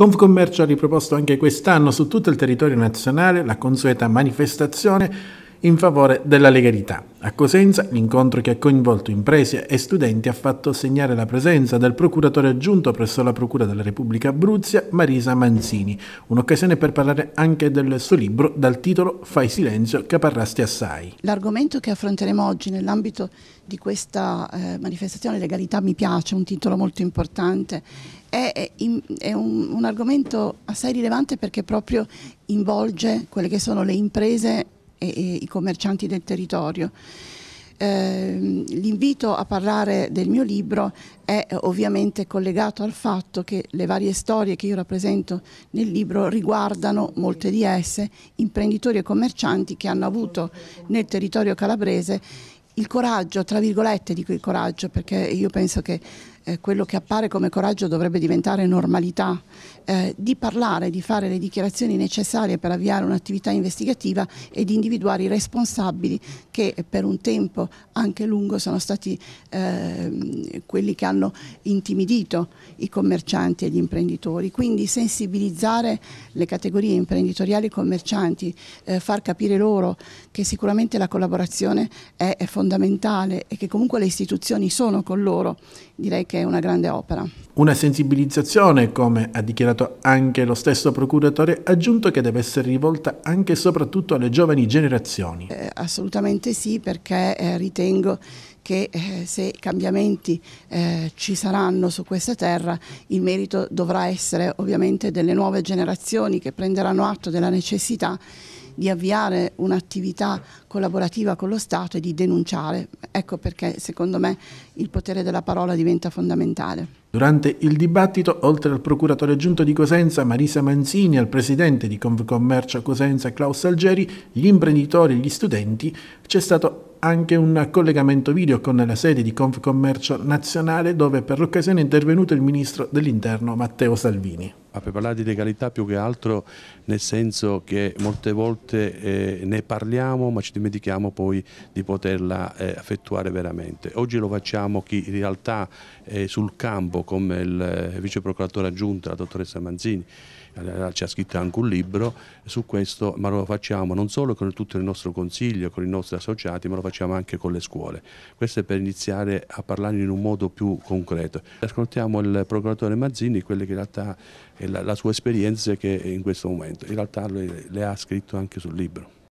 Confcommercio ha riproposto anche quest'anno su tutto il territorio nazionale la consueta manifestazione in favore della legalità. A Cosenza l'incontro che ha coinvolto imprese e studenti ha fatto segnare la presenza del procuratore aggiunto presso la Procura della Repubblica Abruzia Marisa Manzini, un'occasione per parlare anche del suo libro dal titolo Fai silenzio caparrasti assai. L'argomento che affronteremo oggi nell'ambito di questa eh, manifestazione Legalità mi piace, un titolo molto importante, è, è, è un, un argomento assai rilevante perché proprio involge quelle che sono le imprese e, e i commercianti del territorio. Ehm, l'invito a parlare del mio libro è eh, ovviamente collegato al fatto che le varie storie che io rappresento nel libro riguardano, molte di esse, imprenditori e commercianti che hanno avuto nel territorio calabrese il coraggio, tra virgolette dico il coraggio perché io penso che eh, quello che appare come coraggio dovrebbe diventare normalità, eh, di parlare, di fare le dichiarazioni necessarie per avviare un'attività investigativa e di individuare i responsabili che per un tempo anche lungo sono stati eh, quelli che hanno intimidito i commercianti e gli imprenditori. Quindi sensibilizzare le categorie imprenditoriali e commercianti, eh, far capire loro che sicuramente la collaborazione è, è fondamentale e che comunque le istituzioni sono con loro. Direi che è una grande opera. Una sensibilizzazione, come ha dichiarato anche lo stesso procuratore, ha aggiunto che deve essere rivolta anche e soprattutto alle giovani generazioni. Eh, assolutamente sì, perché eh, ritengo che eh, se cambiamenti eh, ci saranno su questa terra, il merito dovrà essere ovviamente delle nuove generazioni che prenderanno atto della necessità di avviare un'attività collaborativa con lo Stato e di denunciare. Ecco perché secondo me il potere della parola diventa fondamentale. Durante il dibattito, oltre al procuratore aggiunto di Cosenza Marisa Manzini, al presidente di Confcommercio Cosenza Klaus Algeri, gli imprenditori e gli studenti, c'è stato anche un collegamento video con la sede di Confcommercio Nazionale dove per l'occasione è intervenuto il ministro dell'Interno Matteo Salvini. Vabbè, parlare di legalità più che altro nel senso che molte volte eh, ne parliamo ma ci dimentichiamo poi di poterla eh, effettuare veramente. Oggi lo facciamo chi in realtà è eh, sul campo come il eh, vice procuratore aggiunto, la dottoressa Manzini, eh, ci ha scritto anche un libro su questo, ma lo facciamo non solo con tutto il nostro consiglio, con i nostri associati, ma lo facciamo anche con le scuole. Questo è per iniziare a parlare in un modo più concreto. Ascoltiamo il procuratore Mazzini, quelle che in realtà e la, la sua esperienza che in questo momento in realtà le, le ha scritto anche sul libro.